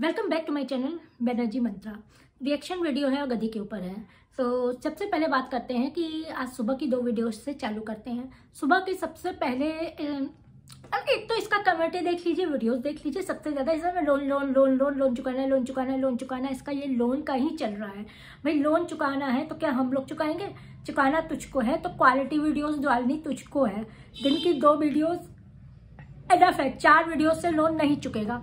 Welcome back to my channel Banerjee mantra reaction video है और गधी के ऊपर है तो सबसे पहले बात करते हैं कि आज सुबह की दो वीडियोस से चालू करते हैं सुबह के सबसे पहले एक तो इसका कमेंटे देख लीजिए वीडियोस देख लीजिए सबसे ज़्यादा इसमें loan loan loan loan loan चुकाना है लोन चुकाना है लोन चुकाना है इसका ये लोन का ही चल रहा है भाई लोन चुकाना है तो क्या हम लोग चुकाएंगे चुकाना तुझको है तो क्वालिटी वीडियोज डालनी तुझको है दिन की दो वीडियोज एडफ है चार वीडियोस से लोन नहीं चुकेगा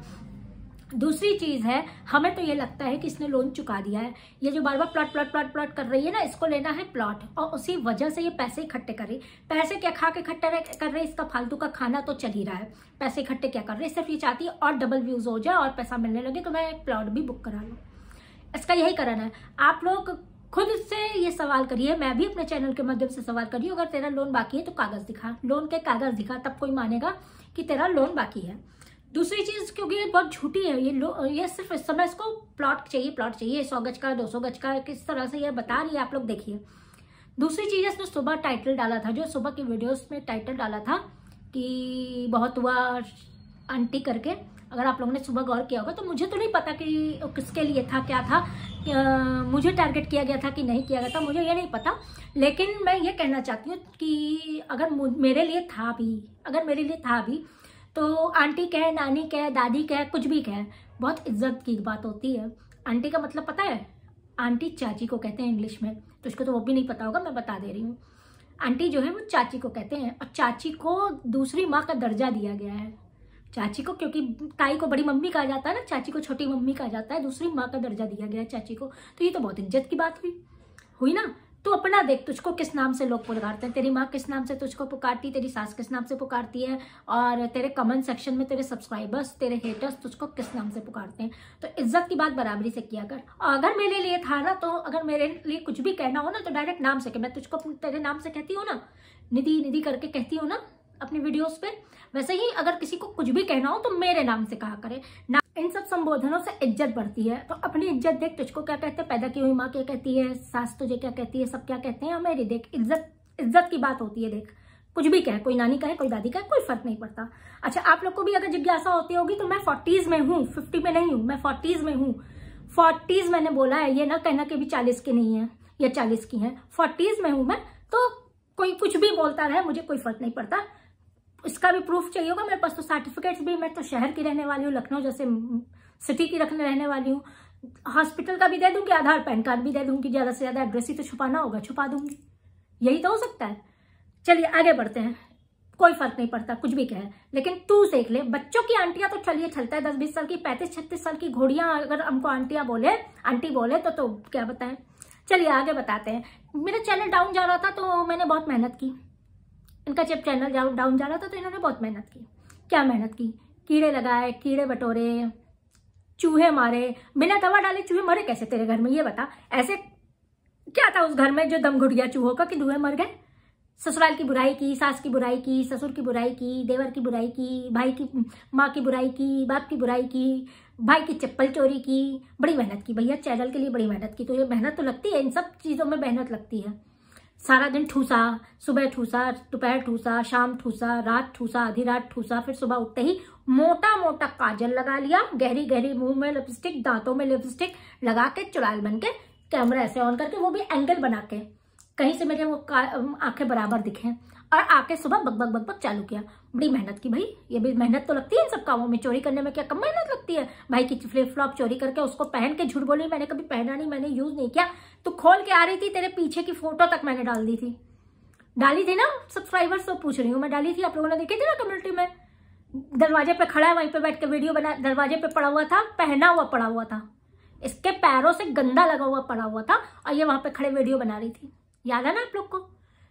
दूसरी चीज़ है हमें तो ये लगता है कि इसने लोन चुका दिया है ये जो बार बार प्लॉट प्लॉट प्लॉट प्लॉट कर रही है ना इसको लेना है प्लॉट और उसी वजह से ये पैसे इकट्ठे कर रही पैसे क्या खा के इकट्ठे कर रही इसका फालतू का खाना तो चल ही रहा है पैसे इकट्ठे क्या कर रही सिर्फ ये चाहती है और डबल व्यूज़ हो जाए और पैसा मिलने लगे तो मैं प्लॉट भी बुक करा लू इसका यही कारण है आप लोग खुद से ये सवाल करिए मैं भी अपने चैनल के माध्यम से सवाल करिए अगर तेरा लोन बाकी है तो कागज़ दिखा लोन के कागज़ दिखा तब कोई मानेगा कि तेरा लोन बाकी है दूसरी चीज क्योंकि ये बहुत झूठी है ये लो ये सिर्फ इस समय इसको प्लॉट चाहिए प्लॉट चाहिए सौ गज का दो सौ गज का किस तरह से ये बता रही है आप लोग देखिए दूसरी चीज इसने सुबह टाइटल डाला था जो सुबह की वीडियोस में टाइटल डाला था कि बहुत हुआ आंटी करके अगर आप लोगों ने सुबह गौर किया होगा तो मुझे तो नहीं पता कि किसके लिए था क्या था आ, मुझे टारगेट किया गया था कि नहीं किया गया था मुझे ये नहीं पता लेकिन मैं ये कहना चाहती हूँ कि अगर मेरे लिए था भी अगर मेरे लिए था भी तो आंटी कहे नानी कहे दादी कहे कुछ भी कहे बहुत इज्जत की बात होती है आंटी का मतलब पता है आंटी चाची को कहते हैं इंग्लिश में तो उसको तो वो भी नहीं पता होगा मैं बता दे रही हूँ आंटी जो है वो चाची को कहते हैं और चाची को दूसरी माँ का दर्जा दिया गया है चाची को क्योंकि ताई को बड़ी मम्मी कहा जाता है ना चाची को छोटी मम्मी कहा जाता है दूसरी माँ का दर्जा दिया गया है चाची को तो ये तो बहुत इज्जत की बात हुई हुई ना तू अपना देख तुझको किस नाम से लोग पुकारते हैं तेरी माँ किस नाम से तुझको पुकारती तेरी सास किस नाम से पुकारती है और तेरे कमेंट सेक्शन में तेरे सब्सक्राइबर्स तेरे हेटर्स तुझको किस नाम से पुकारते हैं तो इज्जत की बात बराबरी से किया कर और अगर मेरे लिए था ना तो अगर मेरे लिए कुछ भी कहना हो ना तो डायरेक्ट नाम से कह मैं तुझको तेरे नाम से कहती हूँ ना निधि निधि करके कहती हूँ ना अपनी वीडियोज पे वैसे ही अगर किसी को कुछ भी कहना हो तो मेरे नाम से कहा करे ना इन सब संबोधनों से इज्जत बढ़ती है तो अपनी इज्जत देख तुझको क्या कहते हैं पैदा की हुई माँ क्या कहती है सास तुझे क्या कहती है सब क्या कहते हैं हमारी देख इज्जत इज्जत की बात होती है देख कुछ भी कहे कोई नानी कहे कोई दादी कहे कोई फर्क नहीं पड़ता अच्छा आप लोग को भी अगर जिज्ञासा होती होगी तो मैं फोर्टीज में हूँ फिफ्टी में नहीं हूँ मैं फोर्टीज में हूँ फोर्टीज मैंने बोला है ये ना कहना कि भी चालीस की नहीं है या चालीस की है फोर्टीज में हूँ मैं तो कोई कुछ भी बोलता रहे मुझे कोई फर्क नहीं पड़ता इसका भी प्रूफ चाहिए होगा मेरे पास तो सर्टिफिकेट्स भी मैं तो शहर की रहने वाली हूँ लखनऊ जैसे सिटी की रखने रहने वाली हूँ हॉस्पिटल का भी दे दूंगी आधार पैन कार्ड भी दे दूंगी ज़्यादा से ज़्यादा एड्रेस ही तो छुपाना होगा छुपा दूंगी यही तो हो सकता है चलिए आगे बढ़ते हैं कोई फर्क नहीं पड़ता कुछ भी कहे लेकिन तू देख ले बच्चों की आंटियां तो चलिए चलता है दस बीस साल की पैंतीस छत्तीस साल की घोड़ियां अगर हमको आंटियां बोले आंटी बोले तो तो क्या बताएं चलिए आगे बताते हैं मेरा चैनल डाउन जा रहा था तो मैंने बहुत मेहनत की इनका जब चैनल डाउन जा रहा था तो इन्होंने बहुत मेहनत की क्या मेहनत की कीड़े लगाए कीड़े बटोरे चूहे मारे बिना दवा डाले चूहे मरे कैसे तेरे घर में ये बता ऐसे क्या था उस घर में जो दम घुट गया चूहों का कि चूहे मर गए ससुराल की बुराई की सास की बुराई की ससुर की बुराई की देवर की बुराई की भाई की माँ की बुराई की बाप की बुराई की भाई की चप्पल चोरी की बड़ी मेहनत की भैया चैनल के लिए बड़ी मेहनत की तो ये मेहनत तो लगती है इन सब चीज़ों में मेहनत लगती है सारा दिन ठूसा सुबह ठूसा दोपहर ठूसा शाम ठूसा रात ठूसा आधी रात ठूसा फिर सुबह उठते ही मोटा मोटा काजल लगा लिया गहरी गहरी मुंह में लिपस्टिक दांतों में लिपस्टिक लगा के चुड़ैल बन के कैमरा ऐसे ऑन करके वो भी एंगल बना के कहीं से मेरे वो आंखें बराबर दिखें और आके सुबह बग बग बग बग चालू किया बड़ी मेहनत की भाई ये भी मेहनत तो लगती है इन सब कामों में चोरी करने में क्या कम मेहनत लगती है भाई की फ्लिप फ्लॉप चोरी करके उसको पहन के झूठ बोली मैंने कभी पहना नहीं मैंने यूज नहीं किया तो खोल के आ रही थी तेरे पीछे की फोटो तक मैंने डाल दी थी डाली थी ना सब्सक्राइबर्स तो पूछ रही हूँ मैं डाली थी आप लोगों ने देखी थी ना कम्युनिटी में दरवाजे पे खड़ा है वहीं पे बैठ के वीडियो बना दरवाजे पे पड़ा हुआ था पहना हुआ पड़ा हुआ था इसके पैरों से गंदा लगा हुआ पड़ा हुआ था और ये वहां पे खड़े वीडियो बना रही थी याद है ना आप लोग को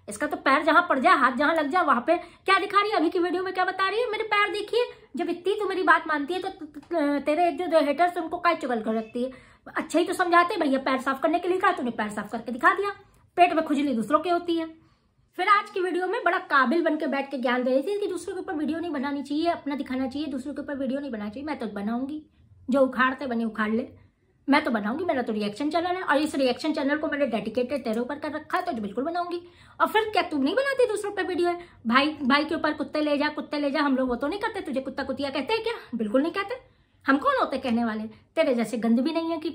इसका तो पैर जहां पड़ जाए हाथ जहां लग जाए वहां पे क्या दिखा रही है अभी की वीडियो में क्या बता रही है मेरे पैर देखिए जब इतनी तू मेरी बात मानती है तो तेरे जो हेटर्स उनको काय चुगल कर रखती है अच्छा ही तो समझाते भैया पैर साफ करने के लिए कहा तूने पैर साफ करके दिखा दिया पेट में खुजली दूसरों की होती है फिर आज की वीडियो में बड़ा काबिल बन के बैठ के ज्ञान दे रही थी कि दूसरों के ऊपर वीडियो नहीं बनानी चाहिए अपना दिखाना चाहिए दूसरों के ऊपर वीडियो नहीं बनाना चाहिए मैं तो बनाऊंगी जो उखाड़ते बने उखाड़ ले मैं तो बनाऊंगी मेरा तो रिएक्शन चैनल है और इस रिएक्शन चैनल को मैंने डेडिकेटेड तेरे ऊपर कर रखा है तो बिल्कुल बनाऊंगी और फिर क्या तू नहीं बनाती दूसरों पे वीडियो है भाई भाई के ऊपर कुत्ते ले जा कुत्ते ले जा हम लोग वो तो नहीं करते तुझे कुत्ता कुतिया कहते हैं क्या बिल्कुल नहीं कहते हम कौन होते कहने वाले तेरे जैसे गंद भी नहीं है कि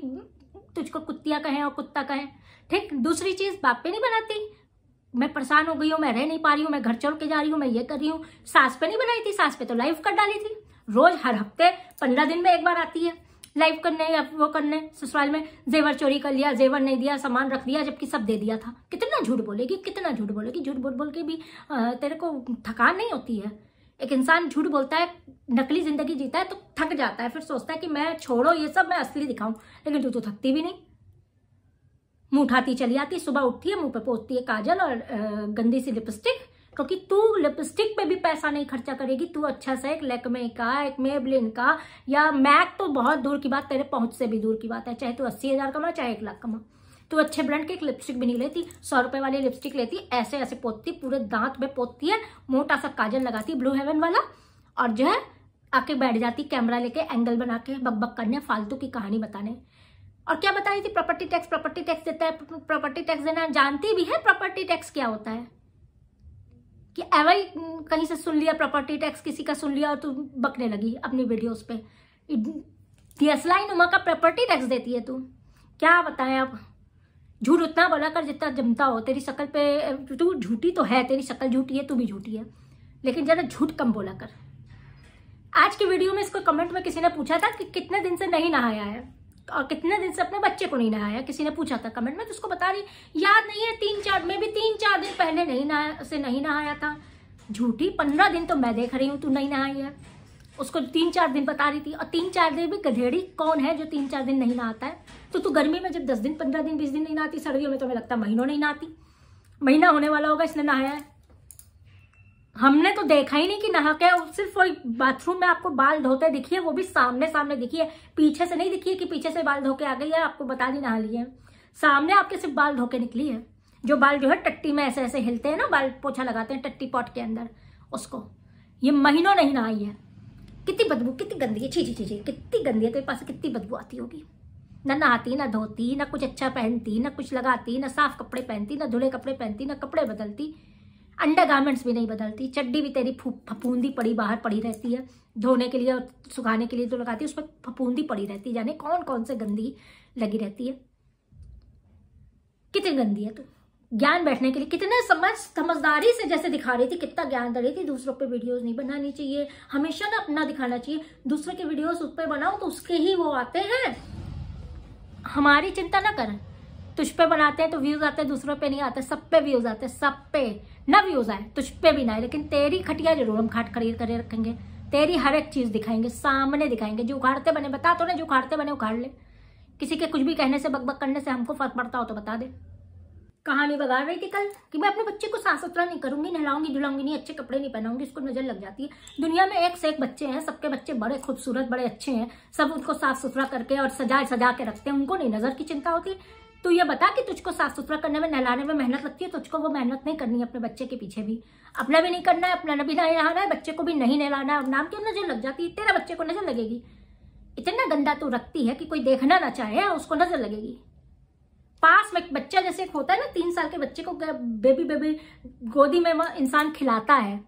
तुझको कुत्तिया कहें और कुत्ता कहें ठीक दूसरी चीज़ बाप पे नहीं बनाती मैं परेशान हो गई हूँ मैं रह नहीं पा रही हूँ मैं घर चल के जा रही हूँ मैं ये कर रही हूँ सास पे नहीं बनाई थी सास पे तो लाइव कर डाली थी रोज हर हफ्ते पंद्रह दिन में एक बार आती है लाइव करने या वो करने ससुराल में जेवर चोरी कर लिया जेवर नहीं दिया सामान रख दिया जबकि सब दे दिया था कितना झूठ बोलेगी कितना झूठ बोलेगी झूठ बोल बोल के भी तेरे को थकान नहीं होती है एक इंसान झूठ बोलता है नकली जिंदगी जीता है तो थक जाता है फिर सोचता है कि मैं छोड़ो ये सब मैं असली दिखाऊं लेकिन तू तो थकती भी नहीं मुँह उठाती चली आती सुबह उठती है मुंह पे पोतती है काजल और गंदी सी लिपस्टिक क्योंकि तू लिपस्टिक पे भी पैसा नहीं खर्चा करेगी तू अच्छा सा एक लेकमे का एक मेबलिन का या मैक तो बहुत दूर की बात तेरे पहुंच से भी दूर की बात है चाहे तू अस्सी हज़ार कमा चाहे एक लाख कमा तू अच्छे ब्रांड की एक लिपस्टिक भी नहीं लेती सौ रुपए वाली लिपस्टिक लेती ऐसे ऐसे पोतती पूरे दांत में पोतती है मोटा सा काजल लगाती ब्लू हेवन वाला और जो है आके बैठ जाती कैमरा लेके एंगल बना के बकबक करने फालतू की कहानी बताने और क्या बता रही थी प्रॉपर्टी टैक्स प्रॉपर्टी टैक्स देता है प्रॉपर्टी टैक्स देना जानती भी है प्रॉपर्टी टैक्स क्या होता है कि एवं कहीं से सुन लिया प्रॉपर्टी टैक्स किसी का सुन लिया और तो तू बकने लगी अपनी वीडियोस पे डीएसलाई नुमा का प्रॉपर्टी टैक्स देती है तू क्या बताएं अब झूठ उतना बोला कर जितना जमता हो तेरी शक्ल पे तू झूठी तो है तेरी शक्ल झूठी है तू भी झूठी है लेकिन ज़्यादा झूठ कम बोला कर आज की वीडियो में इसको कमेंट में किसी ने पूछा था कि कितने दिन से नहीं नहाया है और कितने दिन से अपने बच्चे को नहीं नहाया किसी ने पूछा था कमेंट में तो उसको बता रही याद नहीं है तीन चार मैं भी तीन चार दिन पहले नहीं नहाया से नहीं नहाया था झूठी पंद्रह दिन तो मैं देख रही हूँ तू नहीं नहाई है उसको तीन चार दिन बता रही थी और तीन चार दिन भी गधेड़ी कौन है जो तीन चार दिन नहीं नहाता है तो तू गर्मी में जब दस दिन पंद्रह दिन बीस दिन नहीं नहाती सर्दियों में तो मैं लगता है महीनों नहीं नहाती महीना होने वाला होगा इसने नहाया है हमने तो देखा ही नहीं कि नहा है सिर्फ वही बाथरूम में आपको बाल धोते दिखिए वो भी सामने सामने दिखिए पीछे से नहीं दिखिए कि पीछे से बाल धोके आ गई है आपको बता दी नहा ली है सामने आपके सिर्फ बाल धोके निकली है जो बाल जो है टट्टी में ऐसे ऐसे हिलते हैं ना बाल पोछा लगाते हैं टट्टी पॉट के अंदर उसको ये महीनों नहीं नहाई है कितनी बदबू कितनी गंदी है छी छी छी कितनी गंदी है तेरे पास कितनी बदबू आती होगी ना नहाती ना धोती ना कुछ अच्छा पहनती ना कुछ लगाती ना साफ कपड़े पहनती ना धुले कपड़े पहनती ना कपड़े बदलती अंडर गारमेंट्स भी नहीं बदलती चड्डी भी तेरी फपूंदी पड़ी बाहर पड़ी रहती है धोने के लिए और सुखाने के लिए जो तो लगाती है उस पर फपूंदी पड़ी रहती है जाने कौन कौन से गंदी लगी रहती है कितनी गंदी है तू तो। ज्ञान बैठने के लिए कितने समझ समझदारी से जैसे दिखा रही थी कितना ज्ञान दे रही थी दूसरों पे वीडियोस नहीं बनानी चाहिए हमेशा ना अपना दिखाना चाहिए दूसरों के वीडियोस उस पर बनाओ तो उसके ही वो आते हैं हमारी चिंता ना करें तुझ पे बनाते हैं तो व्यूज आते हैं दूसरों पे नहीं आते सब पे व्यूज आते हैं सब पे ना व्यूज आए तुझ पे भी ना आए लेकिन तेरी खटिया जरूर हम खाट खरीद करे रखेंगे तेरी हर एक चीज दिखाएंगे सामने दिखाएंगे जो उखाड़ते बने बता तो ना जो उखाड़ते बने उखाड़ ले किसी के कुछ भी कहने से बकबक करने से हमको फर्क पड़ता हो तो बता दे कहानी बगाड़ रही थी कल कि मैं अपने बच्चे को साफ सुथरा नहीं करूंगी नहलाऊंगी धुलाऊंगी नहीं अच्छे कपड़े नहीं पहनाऊंगी उसको नजर लग जाती है दुनिया में एक से एक बच्चे हैं सबके बच्चे बड़े खूबसूरत बड़े अच्छे हैं सब उनको साफ सुथरा करके और सजा सजा के रखते हैं उनको नहीं नजर की चिंता होती तू ये बता कि तुझको साफ सुथरा करने में नहलाने में मेहनत लगती है तुझको वो मेहनत नहीं करनी है अपने बच्चे के पीछे भी अपना भी नहीं करना है अपना भी नहीं नहाना है बच्चे को भी नहीं नहलाना है नाम की नजर लग जाती है तेरा बच्चे को नजर लगेगी इतना गंदा तू रखती है कि कोई देखना ना चाहे उसको नजर लगेगी पास में बच्चा जैसे एक होता है ना तीन साल के बच्चे को बेबी बेबी गोदी में इंसान खिलाता है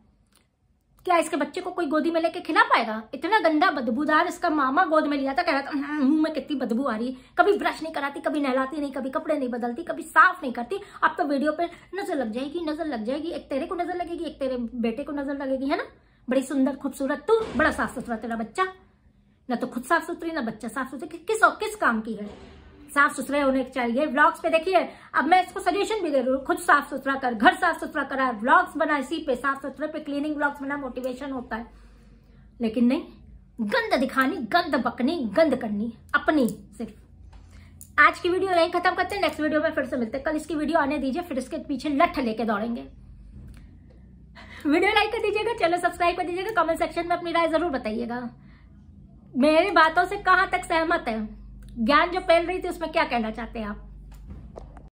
क्या इसके बच्चे को कोई गोदी में लेके खिला पाएगा इतना गंदा बदबूदार इसका मामा गोद में लिया था कह रहा था हम्म, मुंह में कितनी बदबू आ रही है कभी ब्रश नहीं कराती कभी नहलाती नहीं कभी कपड़े नहीं बदलती कभी साफ नहीं करती अब तो वीडियो पे नजर लग जाएगी नजर लग जाएगी एक तेरे को नजर लगेगी एक तेरे बेटे को नजर लगेगी है ना बड़ी सुंदर खूबसूरत तू बड़ा साफ सुथरा तेरा बच्चा ना तो खुद साफ सुथरी ना बच्चा साफ सुथरी किस और किस काम की है साफ सुथरे होने चाहिए व्लॉग्स पे देखिए अब मैं इसको सजेशन भी दे रही हूँ खुद साफ सुथरा कर घर साफ सुथरा करा व्लॉग्स बना इसी पे साफ सुथरे पे क्लीनिंग व्लॉग्स बना मोटिवेशन होता है लेकिन नहीं गंद दिखानी गंद बकनी गंद करनी अपनी सिर्फ आज की वीडियो यही खत्म करते हैं नेक्स्ट वीडियो में फिर से मिलते हैं कल इसकी वीडियो आने दीजिए फिर इसके पीछे लठ लेके दौड़ेंगे वीडियो लाइक कर दीजिएगा चैनल सब्सक्राइब कर दीजिएगा कमेंट सेक्शन में अपनी राय जरूर बताइएगा मेरी बातों से कहां तक सहमत है ज्ञान जो फैल रही थी उसमें क्या कहना चाहते हैं आप